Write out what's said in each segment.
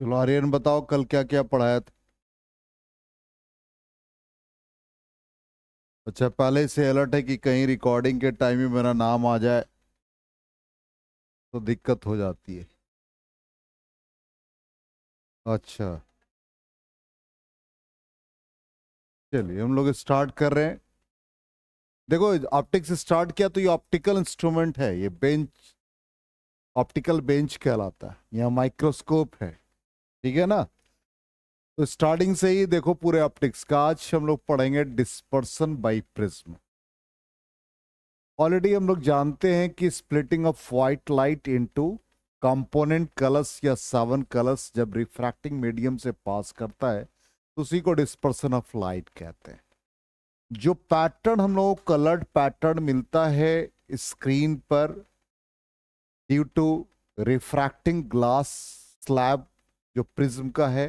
चलो आर्यन बताओ कल क्या क्या पढ़ाया था अच्छा पहले से अलर्ट है कि कहीं रिकॉर्डिंग के टाइम में मेरा नाम आ जाए तो दिक्कत हो जाती है अच्छा चलिए हम लोग स्टार्ट कर रहे हैं देखो ऑप्टिक्स स्टार्ट किया तो ये ऑप्टिकल इंस्ट्रूमेंट है ये बेंच ऑप्टिकल बेंच कहलाता है यहाँ माइक्रोस्कोप है ठीक है ना तो स्टार्टिंग से ही देखो पूरे ऑप्टिक्स का आज हम लोग पढ़ेंगे डिस्पर्सन बाई प्रिज्म ऑलरेडी हम लोग जानते हैं कि splitting of white light into component colours या सेवन कलर्स जब रिफ्रैक्टिंग मीडियम से पास करता है तो उसी को डिस्पर्सन ऑफ लाइट कहते हैं जो पैटर्न हम लोग कलर्ड पैटर्न मिलता है स्क्रीन पर due to refracting glass slab जो प्रिज्म का है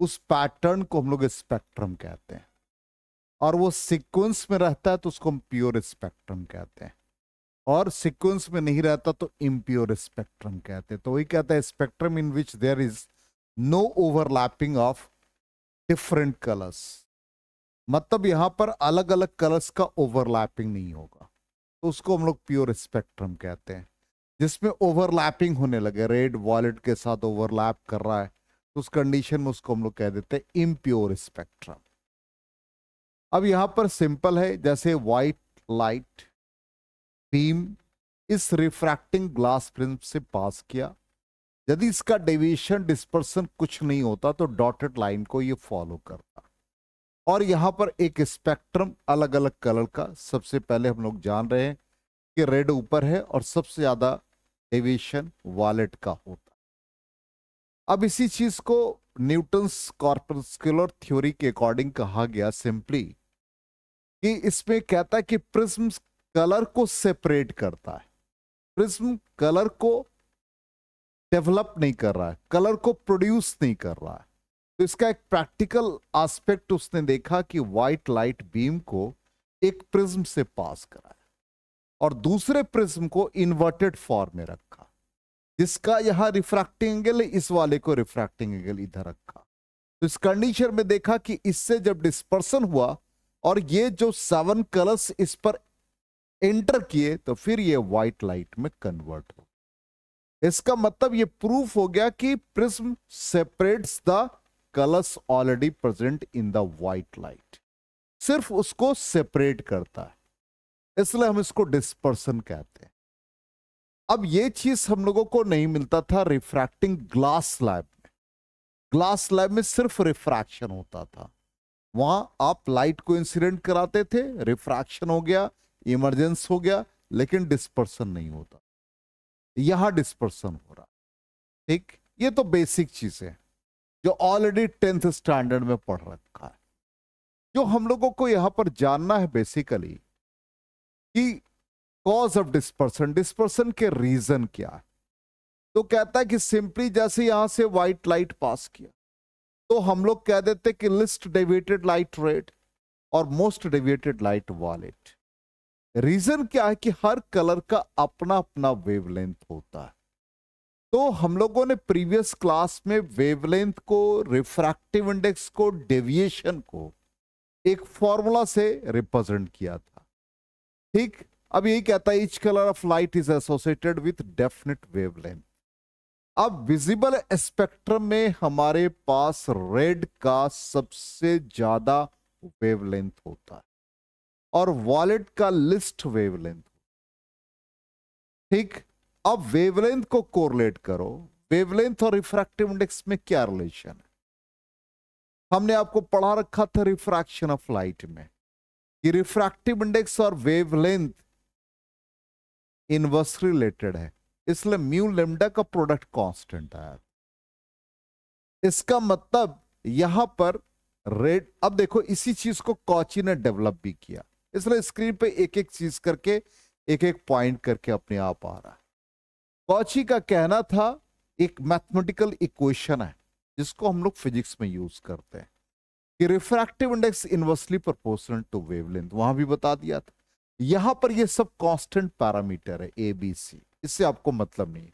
उस पैटर्न को हम लोग स्पेक्ट्रम कहते हैं और वो सीक्वेंस में रहता है तो उसको हम प्योर स्पेक्ट्रम कहते हैं और सीक्वेंस में नहीं रहता तो इम्प्योर स्पेक्ट्रम कहते हैं तो वही कहता है spectrum in which there is no overlapping of different colours मतलब यहां पर अलग अलग कलर्स का ओवरलैपिंग नहीं होगा तो उसको हम लोग प्योर स्पेक्ट्रम कहते हैं जिसमें ओवरलैपिंग होने लगे रेड वॉलेट के साथ ओवरलैप कर रहा है तो उस कंडीशन में उसको हम लोग कह देते हैं इम्प्योर स्पेक्ट्रम अब यहां पर सिंपल है जैसे व्हाइट लाइट बीम इस रिफ्रैक्टिंग ग्लास प्रिंस से पास किया यदि इसका डेविएशन डिस्पर्सन कुछ नहीं होता तो डॉटेड लाइन को ये फॉलो करता और यहां पर एक स्पेक्ट्रम अलग अलग कलर का सबसे पहले हम लोग जान रहे हैं कि रेड ऊपर है और सबसे ज़्यादा डेविएशन वॉलेट का होता अब इसी चीज को न्यूटन्स कॉर्पस्कुलर थ्योरी के अकॉर्डिंग कहा गया सिंपली कि इसमें कहता है कि प्रिज्म कलर को सेपरेट करता है प्रिज्म कलर को डेवलप नहीं कर रहा है कलर को प्रोड्यूस नहीं कर रहा है तो इसका एक प्रैक्टिकल एस्पेक्ट उसने देखा कि व्हाइट लाइट बीम को एक प्रिज्म से पास कराया और दूसरे प्रिज्म को इन्वर्टेड फॉर्म में रखा जिसका यहां रिफ्रैक्टिंग एंगल इस वाले को रिफ्रैक्टिंग एंगल इधर रखा तो इस कंडीशन में देखा कि इससे जब डिस्पर्सन हुआ और ये जो सेवन कलर्स इस पर एंटर किए तो फिर ये व्हाइट लाइट में कन्वर्ट हो इसका मतलब ये प्रूफ हो गया कि prism separates the colours already present in the white light सिर्फ उसको सेपरेट करता है इसलिए हम इसको डिस्पर्सन कहते हैं अब ये चीज हम लोगों को नहीं मिलता था रिफ्रैक्टिंग ग्लास लैब में ग्लास लैब में सिर्फ रिफ्रैक्शन होता था वहां आप लाइट को इंसिडेंट कराते थे रिफ्रैक्शन हो गया इमरजेंस हो गया लेकिन डिस्पर्सन नहीं होता यहां डिस्पर्सन हो रहा ठीक ये तो बेसिक चीज है जो ऑलरेडी टेंथ स्टैंडर्ड में पढ़ रखा है जो हम लोगों को यहां पर जानना है बेसिकली कि कॉज ऑफ डिस्पर्सन डिस्पर्सन के रीजन क्या है तो कहता है कि सिंपली जैसे यहां से व्हाइट लाइट पास किया तो हम लोग कह देते कि लिस्ट डेविएटेड लाइट रेड और most deviated light violet reason क्या है कि हर कलर का अपना अपना वेवलेंथ होता है तो हम लोगों ने प्रीवियस क्लास में वेवलेंथ को रिफ्रैक्टिव इंडेक्स को डेविएशन को एक फॉर्मूला से रिप्रेजेंट किया था ठीक अब यही कहता है each colour of light is associated with definite wavelength अब विजिबल स्पेक्ट्रम में हमारे पास रेड का सबसे ज्यादा वेवलेंथ होता है और वॉलेट का लिस्ट वेवलेंथ ठीक अब वेवलेंथ को कोरलेट करो वेवलेंथ और रिफ्रैक्टिव इंडेक्स में क्या रिलेशन है हमने आपको पढ़ा रखा था रिफ्रैक्शन ऑफ लाइट में कि रिफ्रैक्टिव इंडेक्स और वेवलेंथ इनवर्स रिलेटेड है इसलिए म्यू लेमडा का प्रोडक्ट कांस्टेंट है इसका मतलब यहां पर रेट अब देखो इसी चीज को कॉची ने डेवलप भी किया इसलिए स्क्रीन पे एक एक चीज करके एक एक पॉइंट करके अपने आप आ रहा है कॉची का कहना था एक मैथमेटिकल इक्वेशन है जिसको हम लोग फिजिक्स में यूज करते हैं कि refractive index inversely proportional to wavelength वहां भी बता दिया था यहां पर ये सब कांस्टेंट पैरामीटर है ए बी सी इससे आपको मतलब नहीं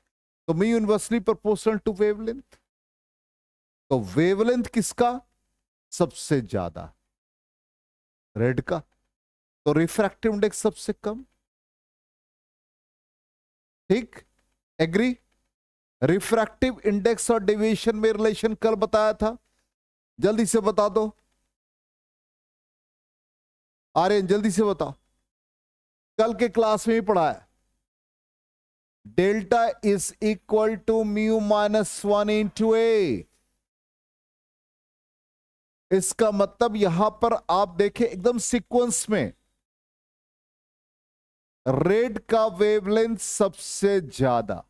तो mu universally proportional to wavelength तो वेवलेंथ किसका सबसे ज्यादा रेड का तो रिफ्रैक्टिव इंडेक्स सबसे कम ठीक एग्री रिफ्रैक्टिव इंडेक्स और डिविएशन में रिलेशन कल बताया था जल्दी से बता दो आर्यन जल्दी से बताओ कल के क्लास में ही पढ़ा है delta is equal to mu minus one into A इसका मतलब यहां पर आप देखें एकदम सीक्वेंस में रेड का वेवलेंथ सबसे ज्यादा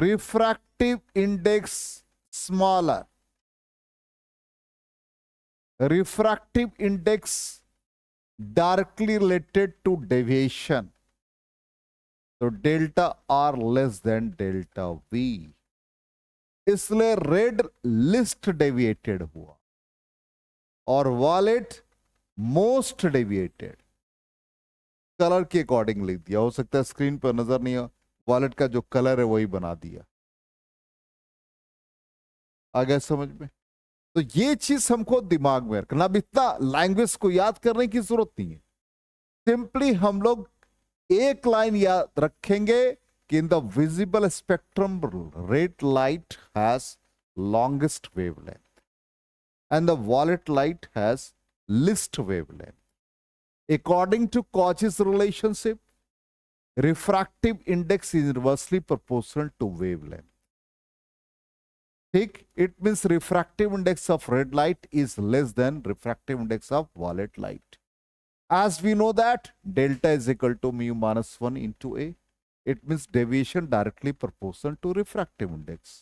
refractive index smaller refractive index directly related to deviation. तो delta R less than delta V इसलिए रेड लिस्ट डेविएटेड हुआ और वॉलेट मोस्ट डेविएटेड कलर के अकॉर्डिंग लिख दिया हो सकता है स्क्रीन पर नजर नहीं हो वॉलेट का जो कलर है वही बना दिया आ गया समझ में तो ये चीज हमको दिमाग में रखना अब इतना लैंग्वेज को याद करने की जरूरत नहीं है सिंपली हम लोग एक लाइन याद रखेंगे कि in the visible spectrum red light has longest wavelength and the violet light has least wavelength according to Cauchy's relationship refractive index is inversely proportional to wavelength ठीक it mean refractive index of red light is less than refractive index of violet light as we know that delta is equal to mu minus one into A it means deviation directly proportion to refractive index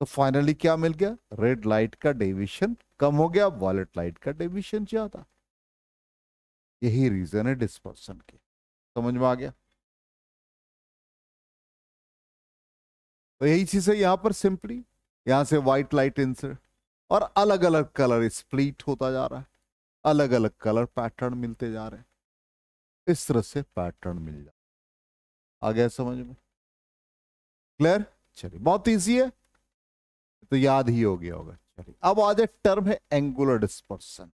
तो finally क्या मिल गया red light का deviation कम हो गया wallet light का deviation ज्यादा यही रीजन है डिस्पर्सन के समझ में आ गया तो यही चीज है यहां पर सिंपली यहां से व्हाइट लाइट इंसर्ट और अलग अलग कलर स्प्लिट होता जा रहा है अलग अलग कलर पैटर्न मिलते जा रहे हैं इस तरह से पैटर्न मिल जा आ गया समझ में क्लियर चलिए बहुत ईजी है तो याद ही हो गया होगा चलिए अब आज एक टर्म है एंगुलर डिस्पर्सन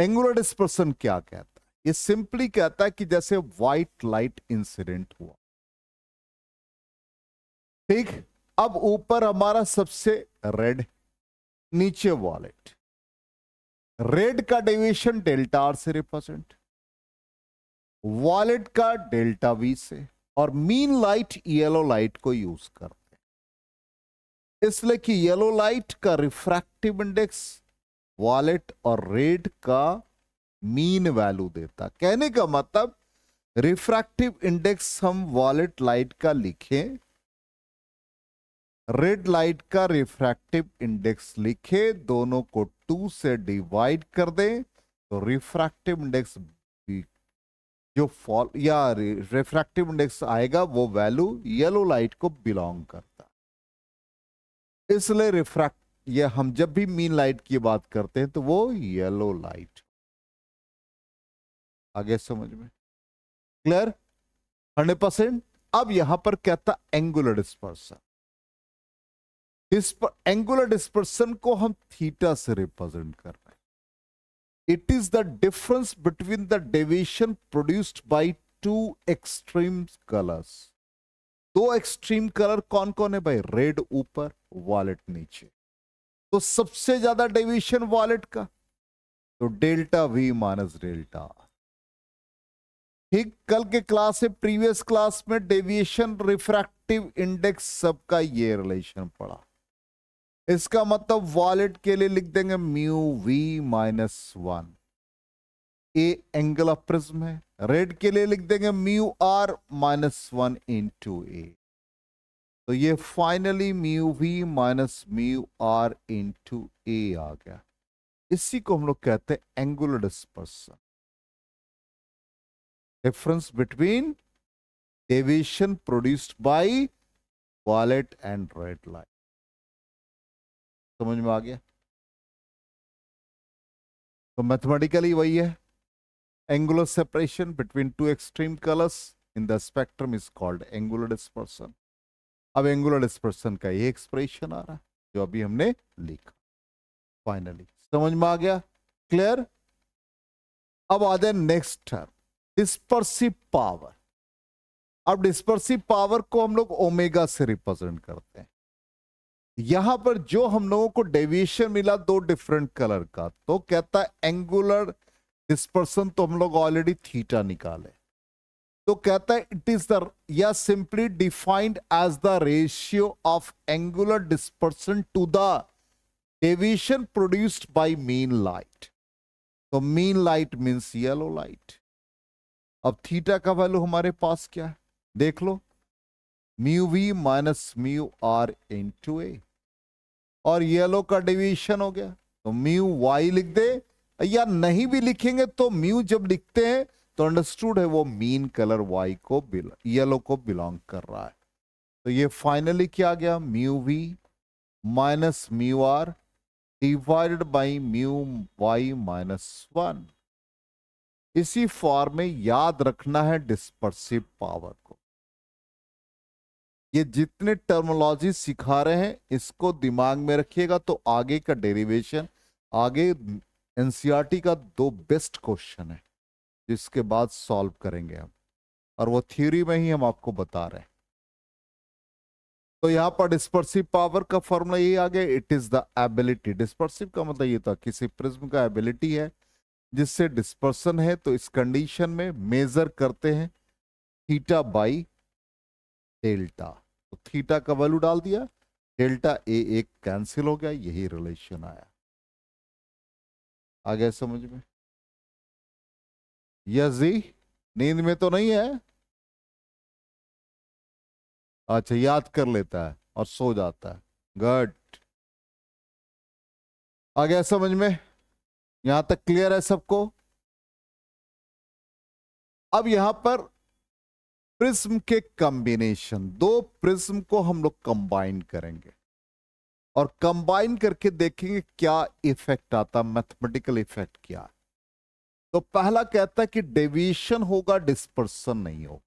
एंगुलर डिस्पर्सन क्या कहता है ये सिंपली कहता है कि जैसे व्हाइट लाइट इंसिडेंट हुआ ठीक अब ऊपर हमारा सबसे रेड नीचे वॉलेट रेड का डेविएशन डेल्टा आर से रिप्रेजेंट वॉलेट का डेल्टा वी से और मीन लाइट येलो लाइट को यूज करते हैं इसलिए कि येलो लाइट का रिफ्रैक्टिव इंडेक्स वॉलेट और रेड का मीन वैल्यू देता कहने का मतलब रिफ्रैक्टिव इंडेक्स हम वॉलेट लाइट का लिखें रेड लाइट का रिफ्रैक्टिव इंडेक्स लिखे दोनों को टू से डिवाइड कर दें तो रिफ्रैक्टिव इंडेक्स जो फॉल या रिफ्रैक्टिव इंडेक्स आएगा वो वैल्यू येलो लाइट को बिलोंग करता इसलिए रिफ्रैक्ट ये हम जब भी मीन लाइट की बात करते हैं तो वो येलो लाइट आगे समझ में क्लियर हंड्रेड परसेंट अब यहां पर क्या था एंगुलर डिस्पर्सन एंगुलर डिस्पर्सन को हम थीटा से रिप्रेजेंट कर रहे हैं it is the difference between the deviation produced by two extreme colours दो एक्सट्रीम कलर कौन कौन है भाई रेड ऊपर वॉलेट नीचे तो सबसे ज्यादा डेविएशन वॉलेट का तो डेल्टा वी माइनस डेल्टा ठीक कल के क्लास से प्रीवियस क्लास में डेविएशन रिफ्रैक्टिव इंडेक्स सबका ये रिलेशन पड़ा इसका मतलब वॉलेट के लिए लिख देंगे mu V minus one A angle of prism है रेड के लिए लिख देंगे mu R minus one into A तो ये finally mu V minus mu R into A आ गया इसी को हम लोग कहते हैं angular dispersion difference between deviation produced by violet and red light समझ में आ गया तो मैथमेटिकली वही है angular separation between two extreme colours in the spectrum is called angular dispersion अब एंगुलर डिस्पर्सन का ये एक्सप्रेशन आ रहा है जो अभी हमने लिखा फाइनली समझ में आ गया क्लियर अब आ जाए नेक्स्ट डिस्पर्सिव पावर अब डिस्पर्सिव पावर को हम लोग ओमेगा से रिप्रेजेंट करते हैं यहां पर जो हम लोगों को डेविएशन मिला दो डिफरेंट कलर का तो कहता है एंगुलर डिस्पर्सन तो हम लोग ऑलरेडी थीटा निकाले तो कहता है इट इज द या simply defined as the ratio of angular dispersion to the deviation produced by mean light तो mean light means yellow light अब थीटा का वैल्यू हमारे पास क्या है देख लो mu V minus mu R into A और येलो का डिवीजन हो गया तो म्यू वाई लिख दे या नहीं भी लिखेंगे तो म्यू जब लिखते हैं तो अंडरस्टूड है वो मीन कलर वाई को येलो को बिलोंग कर रहा है तो ये फाइनली क्या गया mu V minus mu R divided by mu Y minus one इसी फॉर्म में याद रखना है डिस्पर्सिव पावर को ये जितने टर्मोलॉजी सिखा रहे हैं इसको दिमाग में रखिएगा तो आगे का डेरिवेशन आगे एनसीईआरटी e का दो बेस्ट क्वेश्चन है जिसके बाद सॉल्व करेंगे हम और वो थ्योरी में ही हम आपको बता रहे हैं तो यहां पर डिस्पर्सिव पावर का फॉर्मूला यही आ गया it is the ability dispersive का मतलब ये था किसी प्रिज्म का एबिलिटी है जिससे डिस्पर्सन है तो इस कंडीशन में मेजर करते हैं थीटा बाई डेल्टा तो थीटा का वैल्यू डाल दिया डेल्टा ए एक कैंसिल हो गया यही रिलेशन आया आ गया समझ में यस जी नींद में तो नहीं है अच्छा याद कर लेता है और सो जाता है गट आ गया समझ में यहां तक क्लियर है सबको अब यहां पर प्रिज्म के कॉम्बिनेशन दो प्रिज्म को हम लोग कंबाइन करेंगे और कंबाइन करके देखेंगे क्या इफेक्ट आता मैथमेटिकल इफेक्ट क्या है तो पहला कहता है कि डेविएशन होगा डिस्पर्सन नहीं होगा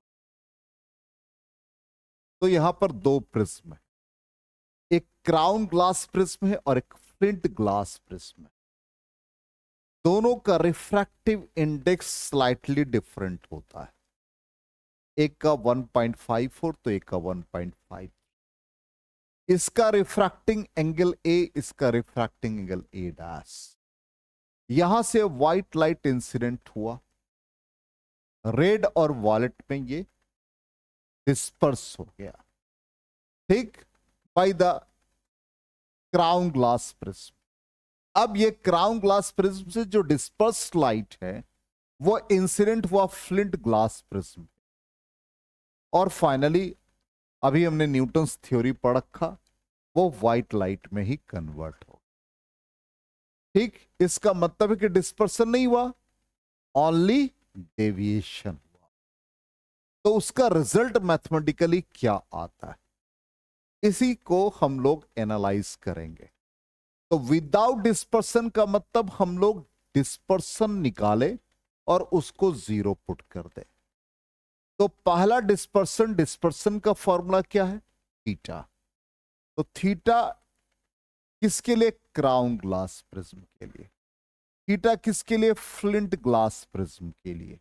तो यहां पर दो प्रिज्म है एक क्राउन ग्लास प्रिज्म है और एक फ्लिंट ग्लास प्रिज्म है दोनों का रिफ्रैक्टिव इंडेक्स स्लाइटली डिफरेंट होता है एक का 1.54 तो एक का 1.5 इसका रिफ्रैक्टिंग एंगल ए इसका रिफ्रैक्टिंग एंगल ए डैश यहां से व्हाइट लाइट इंसिडेंट हुआ रेड और वॉलेट में ये डिस्पर्स हो गया ठीक by the crown glass prism अब ये क्राउन ग्लास प्रिज्म से जो डिस्पर्स लाइट है वो इंसिडेंट हुआ फ्लिंट ग्लास प्रिज्म और फाइनली अभी हमने न्यूटन्स थ्योरी पढ़ रखा वो व्हाइट लाइट में ही कन्वर्ट हो ठीक इसका मतलब है कि डिस्पर्सन नहीं हुआ ओनली डेविएशन हुआ तो उसका रिजल्ट मैथमेटिकली क्या आता है इसी को हम लोग एनालाइज करेंगे तो विदाउट डिस्पर्सन का मतलब हम लोग डिस्पर्सन निकाले और उसको जीरो पुट कर दे तो पहला डिस्पर्सन डिस्पर्सन का फॉर्मूला क्या है थीटा तो थीटा किसके लिए क्राउन ग्लास प्रिज्म के लिए थीटा किसके लिए फ्लिंट ग्लास प्रिज्म के लिए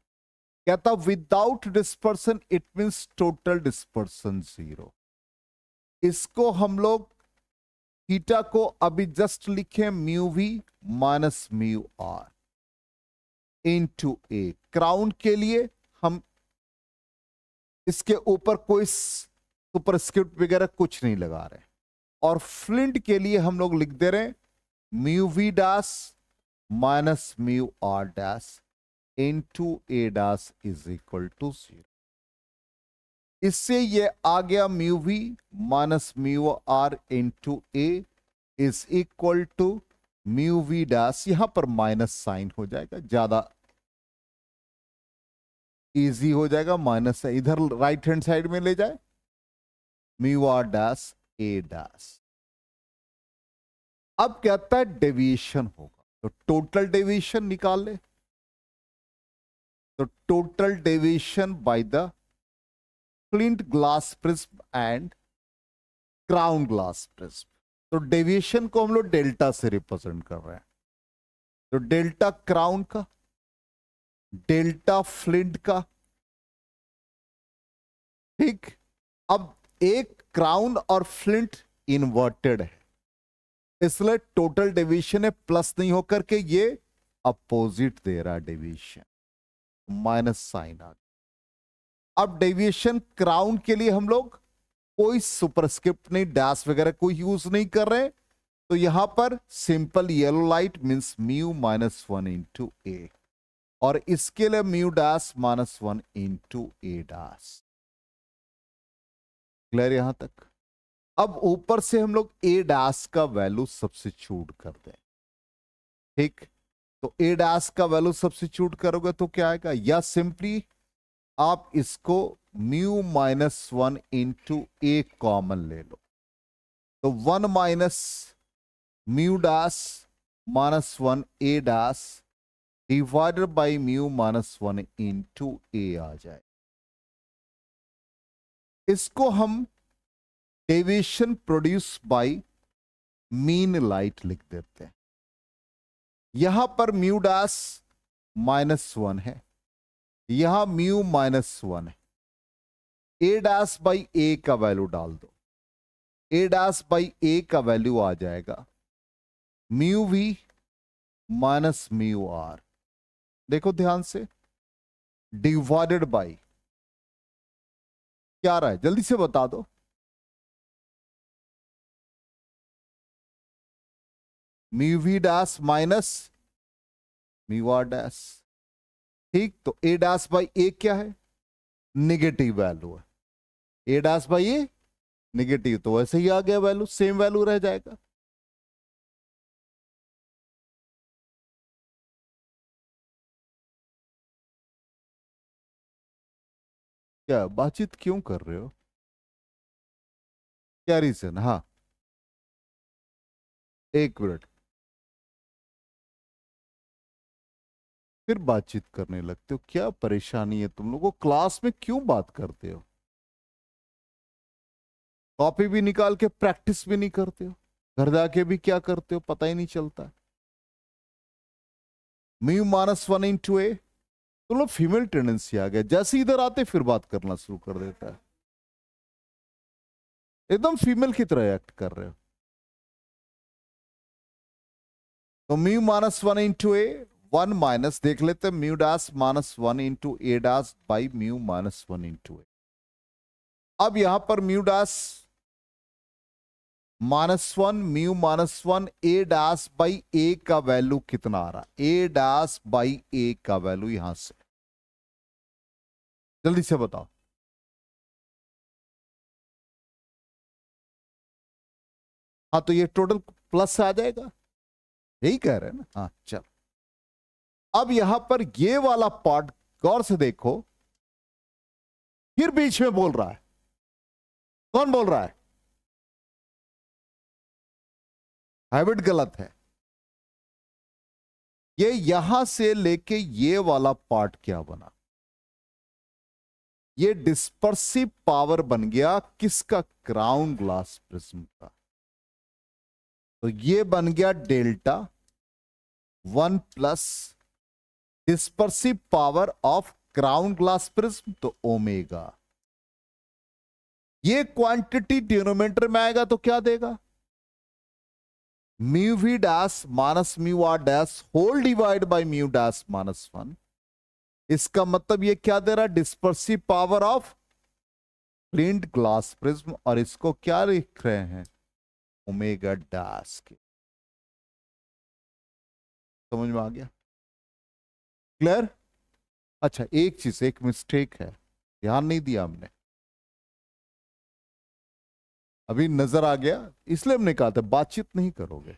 कहता without dispersion it means total dispersion zero इसको हम लोग थीटा को अभी जस्ट लिखे mu V minus mu R into A crown के लिए इसके ऊपर कोई सुपरस्क्रिप्ट वगैरह कुछ नहीं लगा रहे और फ्लिंट के लिए हम लोग लिख दे रहे mu V dash minus mu R dash into A dash is equal to zero इससे ये आ गया mu V minus mu R into A is equal to mu V dash यहां पर माइनस साइन हो जाएगा ज्यादा easy हो जाएगा माइनस है इधर राइट हैंड साइड में ले जाए mu R dash A dash अब क्या होता है डेविएशन होगा तो टोटल डेविएशन निकाल ले तो total deviation by the flint glass prism and crown glass prism तो डेविएशन को हम लोग डेल्टा से रिप्रेजेंट कर रहे हैं तो डेल्टा क्राउन का डेल्टा फ्लिंट का ठीक अब एक क्राउन और फ्लिंट इन्वर्टेड है इसलिए टोटल डिवीजन है प्लस नहीं होकर के ये अपोजिट दे रहा डिवीजन माइनस साइन आ गया अब डेविएशन क्राउन के लिए हम लोग कोई सुपरस्क्रिप्ट नहीं डैश वगैरह कोई यूज नहीं कर रहे तो यहां पर simple yellow light means mu minus one into A और इसके लिए mu dash minus one into A dash clear यहां तक अब ऊपर से हम लोग ए डैश का वैल्यू सब्सिट्यूट कर दें ठीक तो ए डैश का वैल्यू सब्सिट्यूट करोगे तो क्या आएगा या सिंपली आप इसको mu minus one into A common ले लो तो one minus mu dash minus one A dash divided by mu minus one into A आ जाए इसको हम deviation produce by mean light लिख देते हैं यहां पर म्यू डैश माइनस वन है यहां म्यू माइनस वन है ए डैश बाई ए का वैल्यू डाल दो ए डैश बाई ए का वैल्यू आ जाएगा mu V minus mu R देखो ध्यान से डिवाइडेड बाय क्या रहा है जल्दी से बता दो mu V dash minus mu dash ठीक तो ए डैश बाई ए क्या है निगेटिव वैल्यू है A dash by A negative तो वैसे ही आ गया वैल्यू सेम वैल्यू रह जाएगा क्या बातचीत क्यों कर रहे हो क्या रीजन हाँ एक मिनट फिर बातचीत करने लगते हो क्या परेशानी है तुम लोगों क्लास में क्यों बात करते हो कॉपी भी निकाल के प्रैक्टिस भी नहीं करते हो घर जाके भी क्या करते हो पता ही नहीं चलता मी मानस वन इन टू ए तो मतलब फीमेल टेंडेंसी आ गया जैसे इधर आते फिर बात करना शुरू कर देता है एकदम फीमेल की तरह एक्ट कर रहे हो तो mu minus one into A one minus देख लेते mu dash minus one into A dash by mu minus one into A अब यहां पर mu dash minus one mu minus one A dash by A का value कितना आ रहा ए dash by A का value यहां से जल्दी से बताओ हाँ तो ये टोटल प्लस आ जाएगा यही कह रहे हैं ना हाँ चल अब यहां पर ये वाला पार्ट गौर से देखो फिर बीच में बोल रहा है कौन बोल रहा है हैबिट गलत है ये यहां से लेके ये वाला पार्ट क्या बना ये डिस्पर्सिव पावर बन गया किसका क्राउन ग्लास प्रिज्म का तो ये बन गया delta one plus dispersive power of crown glass prism तो ओमेगा ये क्वांटिटी डिनोमीटर में आएगा तो क्या देगा mu V dash minus mu R dash whole divide by mu dash minus one इसका मतलब ये क्या दे रहा है dispersive power of flint glass prism और इसको क्या लिख रहे हैं ओमेगा डैश के समझ में आ गया क्लियर अच्छा एक चीज एक मिस्टेक है ध्यान नहीं दिया हमने अभी नजर आ गया इसलिए हमने कहा था बातचीत नहीं करोगे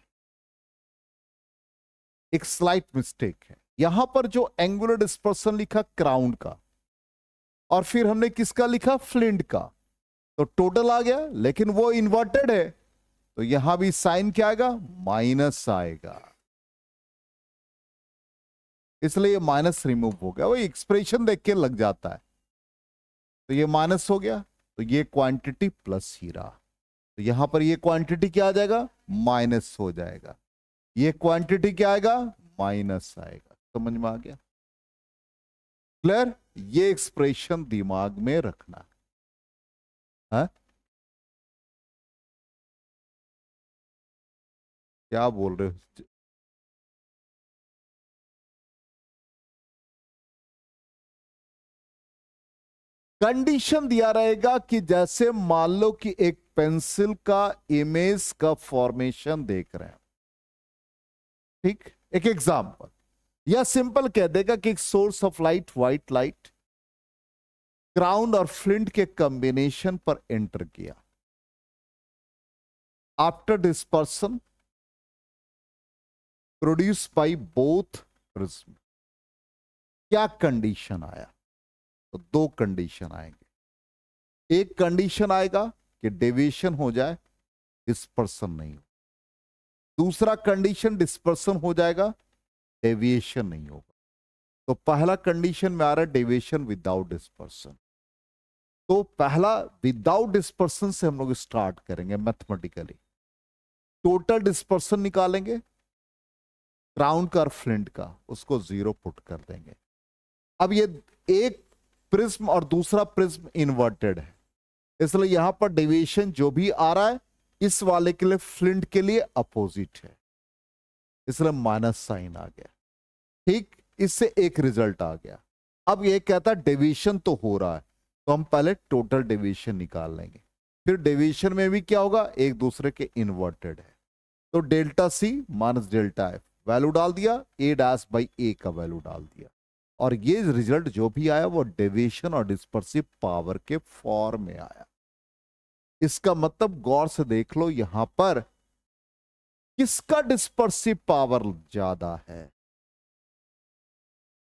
एक स्लाइट मिस्टेक है यहां पर जो एंगुलर डिस्पर्सन लिखा क्राउन का और फिर हमने किसका लिखा फ्लिंट का तो टोटल आ गया लेकिन वो इन्वर्टेड है तो यहां भी साइन क्या आएगा माइनस आएगा इसलिए ये माइनस रिमूव हो गया वो एक्सप्रेशन देख के लग जाता है तो ये माइनस हो गया तो ये क्वांटिटी प्लस ही रहा तो यहां पर ये क्वांटिटी क्या आ जाएगा माइनस हो जाएगा ये क्वांटिटी क्या आएगा माइनस आएगा समझ में आ गया क्लियर ये एक्सप्रेशन दिमाग में रखना है हाँ? क्या बोल रहे हो कंडीशन दिया रहेगा कि जैसे मान लो कि एक पेंसिल का इमेज का फॉर्मेशन देख रहे हैं ठीक एक एग्जाम्पल या सिंपल कह देगा कि एक source of light white light crown और फ्लिंट के कॉम्बिनेशन पर एंटर किया after dispersion produce by both prism क्या कंडीशन आया तो दो कंडीशन आएंगे एक कंडीशन आएगा कि डेविएशन हो जाए डिस्पर्सन नहीं हो दूसरा कंडीशन डिस्पर्सन हो जाएगा डेविएशन नहीं होगा तो पहला कंडीशन में आ रहा है डेविएशन विदाउट डिस्पर्सन तो पहला विदाउट डिस्पर्सन से हम लोग स्टार्ट करेंगे मैथमेटिकली टोटल डिस्पर्सन निकालेंगे क्राउन का और फ्लिंट का उसको जीरो पुट कर देंगे अब ये एक प्रिज्म और दूसरा प्रिज्म इन्वर्टेड है इसलिए यहां पर डिविएशन जो भी आ रहा है इस वाले के लिए फ्लिंट के लिए अपोजिट है इसलिए माइनस साइन आ गया ठीक इससे एक रिजल्ट आ गया अब ये कहता है डिविएशन तो हो रहा है तो हम पहले टोटल डिविएशन निकाल लेंगे फिर डिविएशन में भी क्या होगा एक दूसरे के इन्वर्टेड है तो delta C minus delta F value डाल दिया ए डैश बाई ए का वैल्यू डाल दिया और ये रिजल्ट जो भी आया वो डेविएशन और डिस्पर्सिव पावर के फॉर्म में आया इसका मतलब गौर से देख लो यहां पर किसका डिस्पर्सिव पावर ज्यादा है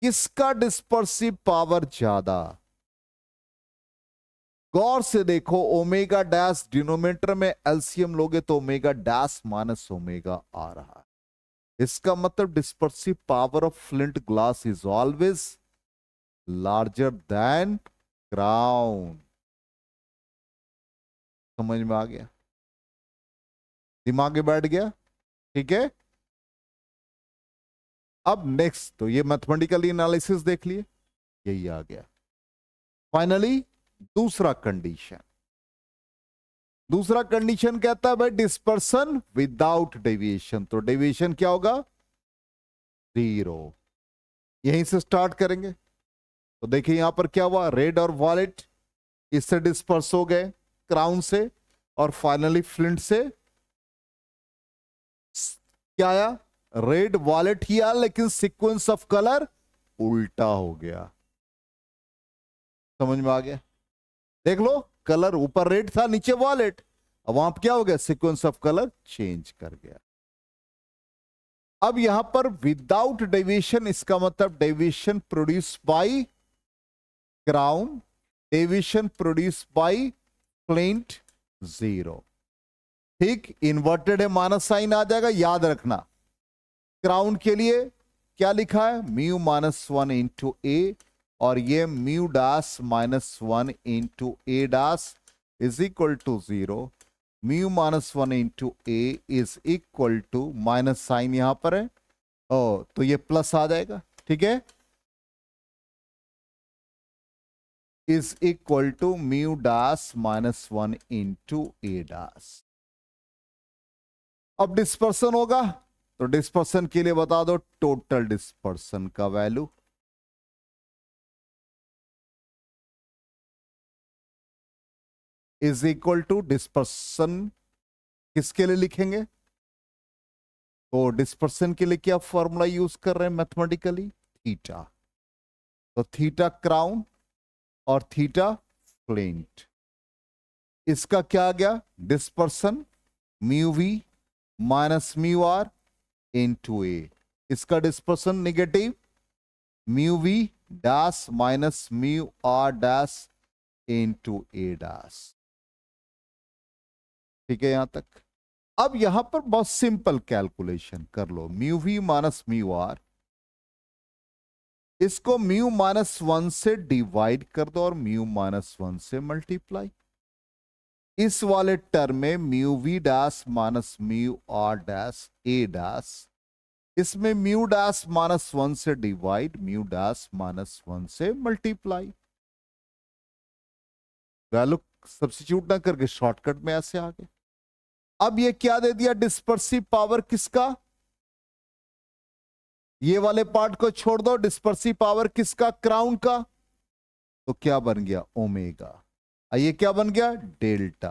किसका डिस्पर्सिव पावर ज्यादा गौर से देखो ओमेगा डैश डिनोमीटर में एलसीएम लोगे तो ओमेगा डैश माइनस ओमेगा आ रहा है इसका मतलब dispersive power of flint glass is always larger than crown समझ में आ गया दिमाग बैठ गया ठीक है अब नेक्स्ट तो ये मैथमेटिकल एनालिसिस देख लिए यही आ गया फाइनली दूसरा कंडीशन दूसरा कंडीशन कहता है भाई डिस्पर्सन विदाउट डेविएशन तो डेविएशन क्या होगा जीरो यहीं से स्टार्ट करेंगे तो देखिए यहां पर क्या हुआ रेड और वॉलेट इससे डिस्पर्स हो गए क्राउन से और फाइनली फ्लिंट से क्या आया रेड वॉलेट ही आया लेकिन सीक्वेंस ऑफ कलर उल्टा हो गया समझ में आ गया देख लो कलर ऊपर रेड था नीचे वॉलेट अब वहां पर क्या हो गया सिक्वेंस ऑफ कलर चेंज कर गया अब यहां पर विदाउट डेविएशन इसका मतलब deviation produce by crown deviation produce by flint zero ठीक इन्वर्टेड है माइनस साइन आ जाएगा याद रखना क्राउन के लिए क्या लिखा है mu minus one into A और ये mu dash minus one into A dash is equal to zero mu minus one into A is equal to minus sign यहां पर है ओ तो ये प्लस आ जाएगा ठीक है is equal to mu dash minus one into A dash अब dispersion होगा तो डिस्पर्सन के लिए बता दो टोटल डिस्पर्सन का value is equal to dispersion किसके लिए लिखेंगे तो डिस्पर्सन के लिए क्या फॉर्मूला यूज कर रहे हैं मैथमेटिकली थीटा तो थीटा क्राउन और थीटा फ्लिंट इसका क्या आ गया dispersion mu V minus mu R into A इसका dispersion negative mu V dash minus mu R dash into A dash ठीक है यहां तक अब यहां पर बहुत सिंपल कैलकुलेशन कर लो mu V minus mu R इसको म्यू माइनस वन से डिवाइड कर दो और म्यू माइनस वन से मल्टीप्लाई इस वाले टर्म में mu V dash minus mu R dash A dash इसमें म्यू डैश माइनस वन से divide mu dash minus one से मल्टीप्लाई वैल्यू सब्सिट्यूट ना करके शॉर्टकट में ऐसे आ गए अब ये क्या दे दिया डिस्पर्सिव पावर किसका ये वाले पार्ट को छोड़ दो डिस्पर्सिव पावर किसका क्राउन का तो क्या बन गया ओमेगा ये क्या बन गया डेल्टा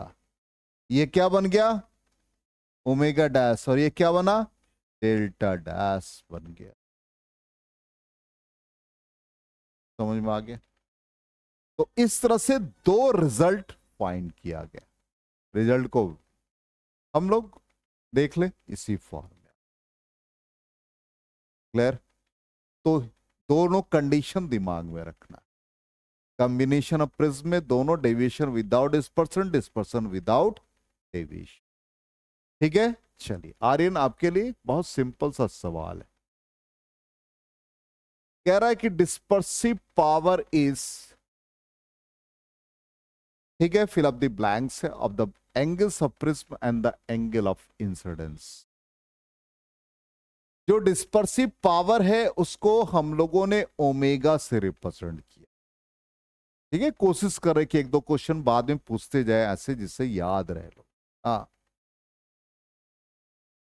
ये क्या बन गया ओमेगा डैश और ये क्या बना डेल्टा डैश बन गया समझ में आ गया तो इस तरह से दो रिजल्ट फाइंड किया गया रिजल्ट को हम लोग देख ले इसी फॉर्म में क्लियर तो दोनों कंडीशन दिमाग में रखना कॉम्बिनेशन ऑफ प्रिज्म में दोनों deviation without dispersion dispersion without deviation ठीक है चलिए आर्यन आपके लिए बहुत सिंपल सा सवाल है कह रहा है कि डिस्पर्सिव पावर इज ठीक है fill the blanks of the angles of prism and the angle of incidence जो डिस्पर्सिव पावर है उसको हम लोगों ने ओमेगा से रिप्रेजेंट किया ठीक है कोशिश कर रहे कि एक दो क्वेश्चन बाद में पूछते जाए ऐसे जिससे याद रह लो हाँ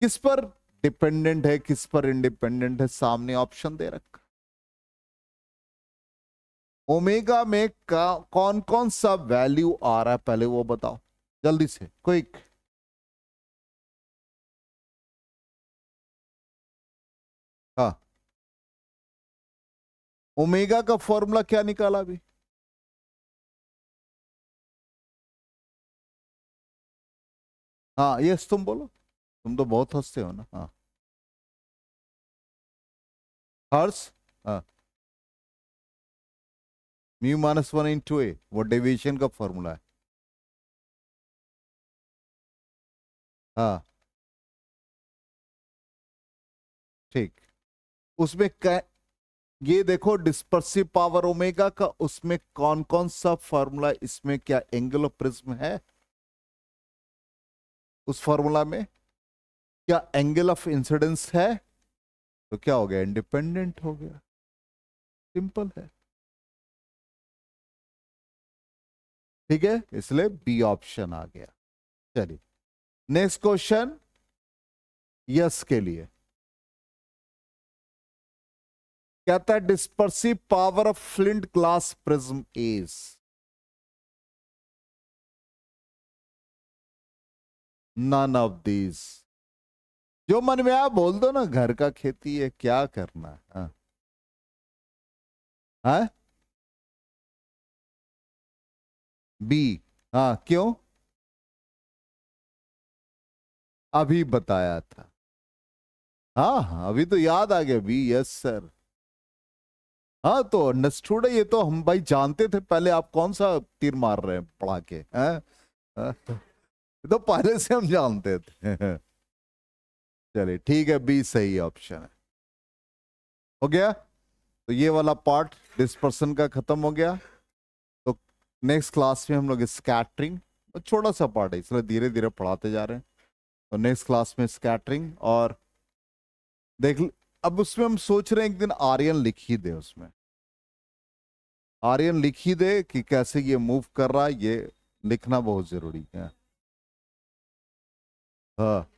किस पर डिपेंडेंट है किस पर इंडिपेंडेंट है सामने ऑप्शन दे रखा ओमेगा में का कौन कौन सा वैल्यू आ रहा है पहले वो बताओ जल्दी से क्विक हाँ ओमेगा का फॉर्मूला क्या निकाला अभी हाँ यस तुम बोलो तुम तो बहुत हंसते हो ना हाँ हर्ष हाँ mu minus one into A वो डेविएशन का फॉर्मूला है हाँ ठीक उसमें क्या ये देखो डिस्पर्सिव पावर ओमेगा का उसमें कौन कौन सा फॉर्मूला इसमें क्या एंगल ऑफ प्रिज्म है उस फॉर्मूला में क्या एंगल ऑफ इंसिडेंस है तो क्या हो गया इंडिपेंडेंट हो गया सिंपल है ठीक है इसलिए बी ऑप्शन आ गया चलिए नेक्स्ट क्वेश्चन यस के लिए कहता है dispersive power of flint glass prism is none of these जो मन में आया बोल दो ना घर का खेती है क्या करना है बी हाँ।, हाँ? हाँ क्यों अभी बताया था हाँ हा अभी तो याद आ गया अभी यस सर हाँ तो नस्टूड ये तो हम भाई जानते थे पहले आप कौन सा तीर मार रहे हैं पढ़ा के है? हाँ, तो पहले से हम जानते थे चलिए ठीक है बी सही ऑप्शन है हो गया तो ये वाला पार्ट डिस्पर्सन का खत्म हो गया तो नेक्स्ट क्लास में हम लोग स्कैटरिंग छोटा सा पार्ट है इसलिए धीरे धीरे पढ़ाते जा रहे हैं तो नेक्स्ट क्लास में स्कैटरिंग और देख अब उसमें हम सोच रहे हैं एक दिन आर्यन लिख ही दे उसमें आर्यन लिख ही दे कि कैसे ये मूव कर रहा है ये लिखना बहुत जरूरी है हाँ